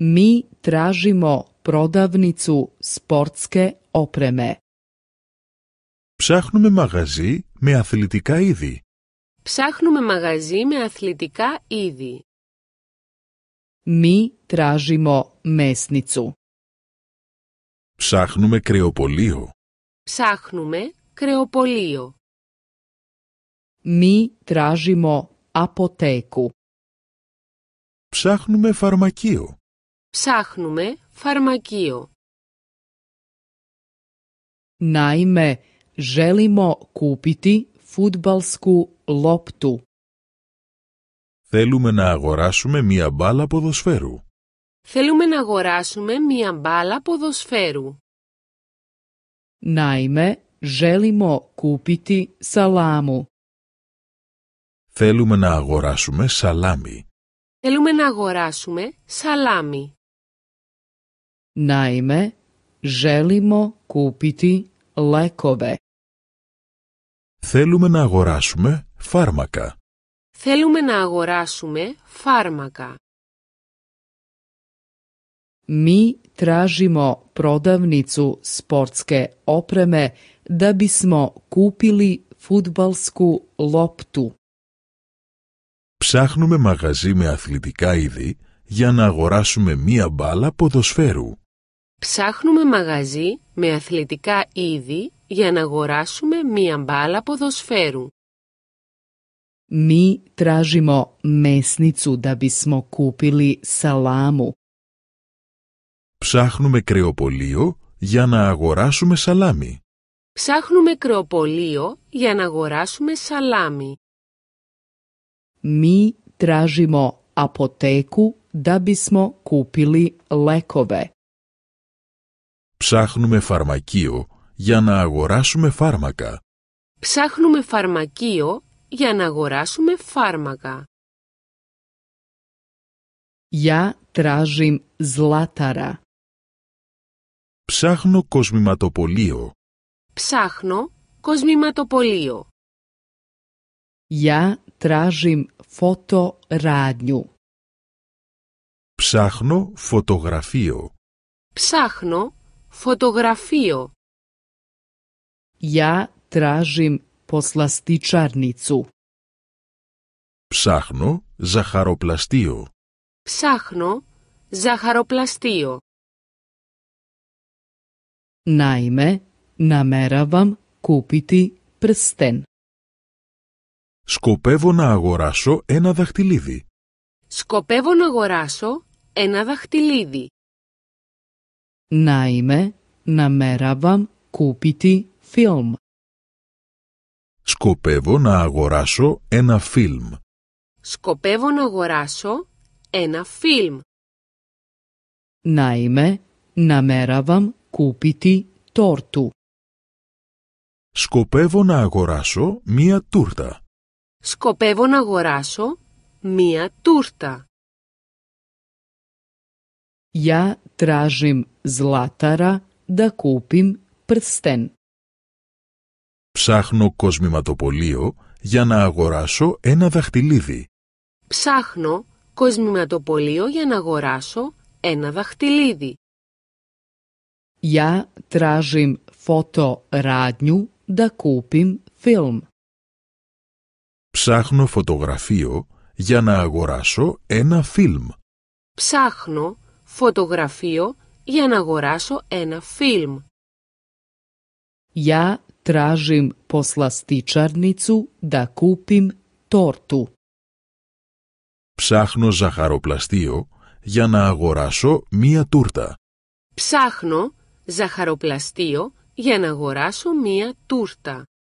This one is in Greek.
Mi tražimo prodavnicu sportske opreme. Ψάχνουμε μαγαζί με αθλητικά είδη. Ψάχνουμε μαγαζί με αθλητικά είδη. Μη τράζιμο μέσνιτσου. Ψάχνουμε κρεοπολείο. Ψάχνουμε κρεοπολείο. Μη τράζιμο αποτέκου. Ψάχνουμε φαρμακείο. Ψάχνουμε φαρμακείο. Ναίμε, ζέλιμο κούπιτι φούτμπαλσκου λόπτου. Θέλουμε να αγοράσουμε μία μπάλα ποδοσφαίρου. Θέλουμε να αγοράσουμε μία μπάλα ποδοσφαίρου. είμαι, ζελιμο κούπιτι σαλάμου. Θέλουμε να αγοράσουμε σαλάμι. Θέλουμε να αγοράσουμε σαλάμι. Naime, želimo kupiti lekove. Θέλουμε να αγοράσουμε φάρμακα. Θέλουμε να αγοράσουμε φάρμακα. Mi tražimo prodavnicu sportske opreme da bismo kupili futbalsku loptu. Ψάχνουμε μαγαζί με αθλητικά είδη για να αγοράσουμε μία μπάλα ποδοσφαίρου. Ψάχνουμε μαγαζί με αθλητικά είδη για να αγοράσουμε μία μπάλα ποδοσφαίρου. Μη τράζιμο μέσνιτσου, να μπισμο κούπιλι σαλάμου. Ψάχνουμε κρεοπολείο για να αγοράσουμε σαλάμι. Ψάχνουμε κρεοπολείο για να αγοράσουμε σαλάμι. Μη τράζιμο αποτέκου να κούπιλι κουπίλι Ψάχνουμε φαρμακείο για να αγοράσουμε φάρμακα. Ψάχνουμε φαρμακείο για να αγοράσουμε φάρμακα. Για τράζιμ ζλάταρα. Ψάχνω κοσμηματοπολείο. Ψάχνω κοσμηματοπολείο. Για τράζιμ φωτοράδιο. Ψάχνω φωτογραφείο. Ψάχνω Fotografio. Ja tražim poslastičarnicu. Ψάχνω ζαχαροπλαστείο. Ψάχνω ζαχαροπλαστείο. να μέραβαμ κούπιτι πρεστέν. Σκοπεύω να αγοράσω ένα δαχτυλίδι. Σκοπεύω να αγοράσω ένα δαχτυλίδι. Naime, nameravam kupiti film. Σκοπεύω να αγοράσω ένα φιλμ. Σκοπεύω να αγοράσω ένα φιλμ. να μέραβαν κούπιτι τόρτου Σκοπεύω να αγοράσω μία τούρτα. Σκοπεύω να αγοράσω μία τούρτα. Ja tražim zlatara da kupim prsten. Ψάχνω κοσμηματοπολείο για να αγοράσω ένα δαχτυλίδι. Ψάχνω κοσμηματοπολείο για να αγοράσω ένα δαχτυλίδι. Ja tražim fotoradnju da kupim film. Ψάχνω φωτογραφείο για να αγοράσω ένα φιλμ. Ψάχνω φωτογραφείο για να αγοράσω ένα φιλμ. Ja tražim poslastičarnicu da kupim tortu. Ψάχνω ζαχαροπλαστείο για να αγοράσω μία τούρτα. Ψάχνω ζαχαροπλαστείο για να αγοράσω μία τούρτα.